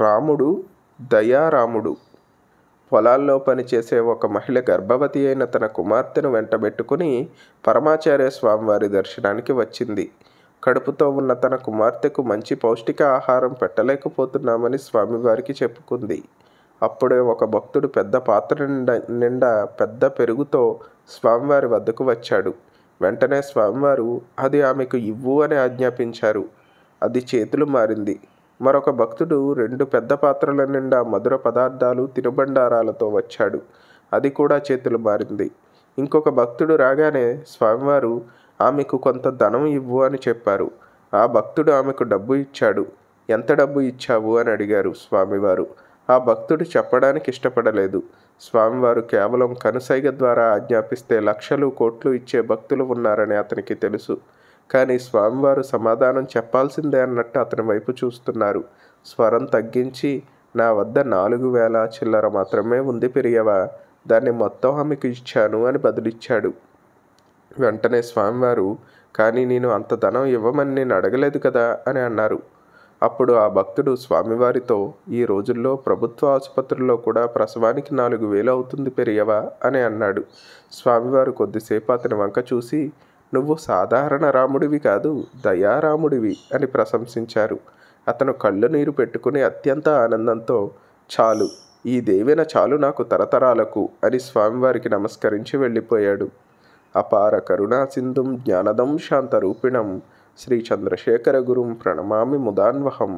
రాముడు దయారాముడు పొలాల్లో పనిచేసే ఒక మహిళ గర్భవతి అయిన తన కుమార్తెను వెంటబెట్టుకుని పరమాచార్య స్వామివారి దర్శనానికి వచ్చింది కడుపుతో ఉన్న తన కుమార్తెకు మంచి పౌష్టిక ఆహారం పెట్టలేకపోతున్నామని స్వామివారికి చెప్పుకుంది అప్పుడే ఒక భక్తుడు పెద్ద పాత్ర నిండా నిండా పెద్ద పెరుగుతో స్వామివారి వద్దకు వచ్చాడు వెంటనే స్వామివారు అది ఆమెకు ఇవ్వు అని ఆజ్ఞాపించారు అది చేతులు మారింది మరొక భక్తుడు రెండు పెద్ద పాత్రల నిండా మధుర పదార్థాలు తినుబండారాలతో వచ్చాడు అది కూడా చేతులు మారింది ఇంకొక భక్తుడు రాగానే స్వామివారు ఆమెకు కొంత ధనం ఇవ్వు అని చెప్పారు ఆ భక్తుడు ఆమెకు డబ్బు ఇచ్చాడు ఎంత డబ్బు ఇచ్చావు అని అడిగారు స్వామివారు ఆ భక్తుడు చెప్పడానికి ఇష్టపడలేదు స్వామివారు కేవలం కనుసైగ ద్వారా ఆజ్ఞాపిస్తే లక్షలు కోట్లు ఇచ్చే భక్తులు ఉన్నారని అతనికి తెలుసు కానీ స్వామివారు సమాధానం చెప్పాల్సిందే అన్నట్టు అతని వైపు చూస్తున్నారు స్వరం తగ్గించి నా వద్ద నాలుగు వేల చిల్లర మాత్రమే ఉంది పెరియవా దాన్ని మొత్తం ఆమెకు ఇచ్చాను అని బదులిచ్చాడు వెంటనే స్వామివారు కానీ నేను అంత ధనం ఇవ్వమని నేను అడగలేదు కదా అని అన్నారు అప్పుడు ఆ భక్తుడు స్వామివారితో ఈ రోజుల్లో ప్రభుత్వ ఆసుపత్రుల్లో కూడా ప్రసవానికి నాలుగు వేలు అవుతుంది పెరియవా అని అన్నాడు స్వామివారు కొద్దిసేపు అతని వంక చూసి నువ్వు సాధారణ రాముడివి కాదు దయారాముడివి అని ప్రశంసించారు అతను కళ్ళు నీరు పెట్టుకుని అత్యంత ఆనందంతో చాలు ఈ దేవిన చాలు నాకు తరతరాలకు అని స్వామివారికి నమస్కరించి వెళ్ళిపోయాడు అపార కరుణాసింధుం జ్ఞానదం శాంతరూపిణం శ్రీ చంద్రశేఖర గురుం ప్రణమామి ముదాన్వహం